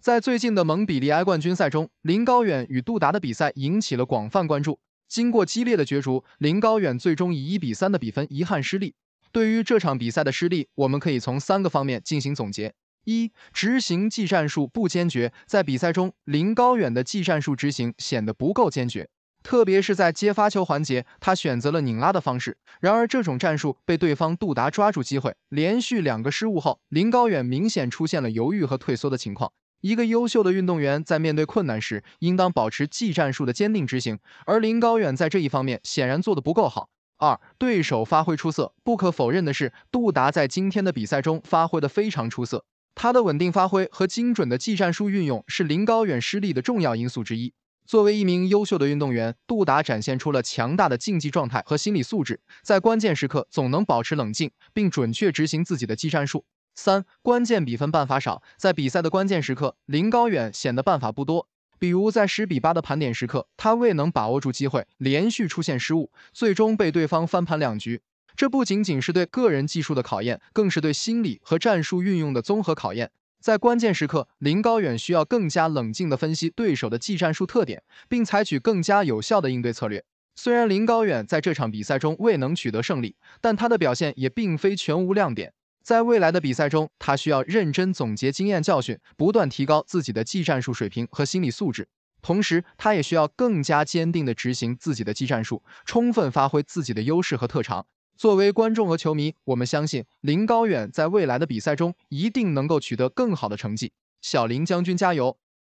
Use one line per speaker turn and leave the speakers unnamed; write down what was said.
在最近的蒙彼利埃冠军赛中，林高远与杜达的比赛引起了广泛关注。经过激烈的角逐，林高远最终以一比三的比分遗憾失利。对于这场比赛的失利，我们可以从三个方面进行总结：一、执行技战术不坚决。在比赛中，林高远的技战术执行显得不够坚决，特别是在接发球环节，他选择了拧拉的方式。然而，这种战术被对方杜达抓住机会，连续两个失误后，林高远明显出现了犹豫和退缩的情况。一个优秀的运动员在面对困难时，应当保持技战术的坚定执行。而林高远在这一方面显然做得不够好。二对手发挥出色，不可否认的是，杜达在今天的比赛中发挥得非常出色。他的稳定发挥和精准的技战术运用是林高远失利的重要因素之一。作为一名优秀的运动员，杜达展现出了强大的竞技状态和心理素质，在关键时刻总能保持冷静，并准确执行自己的技战术。三关键比分办法少，在比赛的关键时刻，林高远显得办法不多。比如在十比八的盘点时刻，他未能把握住机会，连续出现失误，最终被对方翻盘两局。这不仅仅是对个人技术的考验，更是对心理和战术运用的综合考验。在关键时刻，林高远需要更加冷静的分析对手的技战术特点，并采取更加有效的应对策略。虽然林高远在这场比赛中未能取得胜利，但他的表现也并非全无亮点。在未来的比赛中，他需要认真总结经验教训，不断提高自己的技战术水平和心理素质。同时，他也需要更加坚定地执行自己的技战术，充分发挥自己的优势和特长。作为观众和球迷，我们相信林高远在未来的比赛中一定能够取得更好的成绩。小林将军加油！